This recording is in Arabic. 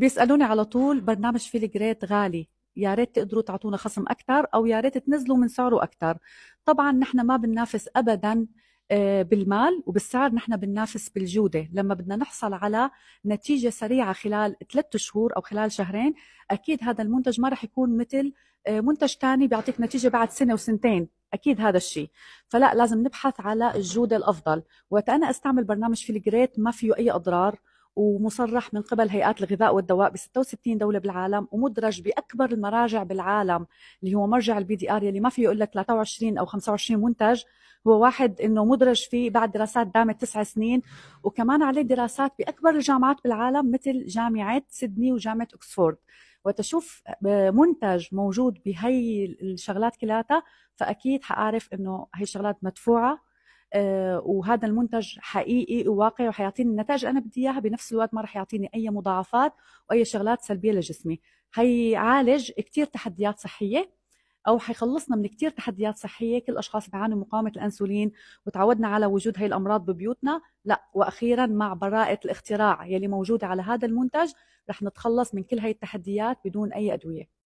بيسالوني على طول برنامج فيل جريت غالي يا ريت تقدروا تعطونا خصم اكثر او يا ريت تنزلوا من سعره اكثر طبعا نحن ما بننافس ابدا آه، بالمال وبالسعر نحن بننافس بالجودة لما بدنا نحصل على نتيجة سريعة خلال ثلاثة شهور أو خلال شهرين أكيد هذا المنتج ما رح يكون مثل آه، منتج تاني بيعطيك نتيجة بعد سنة وسنتين أكيد هذا الشيء فلا لازم نبحث على الجودة الأفضل وقت أنا أستعمل برنامج الجريت ما فيه أي أضرار ومصرح من قبل هيئات الغذاء والدواء ب 66 دوله بالعالم ومدرج باكبر المراجع بالعالم اللي هو مرجع البي دي ار اللي ما فيه يقول لك 23 او 25 منتج هو واحد انه مدرج فيه بعد دراسات دامت تسع سنين وكمان عليه دراسات باكبر الجامعات بالعالم مثل جامعه سيدني وجامعه اوكسفورد وتشوف آه، منتج موجود بهي الشغلات كلاتها فاكيد حاعرف انه هي الشغلات مدفوعه آه، وهذا المنتج حقيقي وواقعي وحيعطيني النتائج اللي انا بدي اياها بنفس الوقت ما راح يعطيني اي مضاعفات واي شغلات سلبيه لجسمي حيعالج كثير تحديات صحيه او حيخلصنا من كثير تحديات صحيه كل الاشخاص بيعانوا من مقاومه الانسولين وتعودنا على وجود هي الامراض ببيوتنا لا واخيرا مع براءه الاختراع يلي موجوده على هذا المنتج رح نتخلص من كل هي التحديات بدون اي ادويه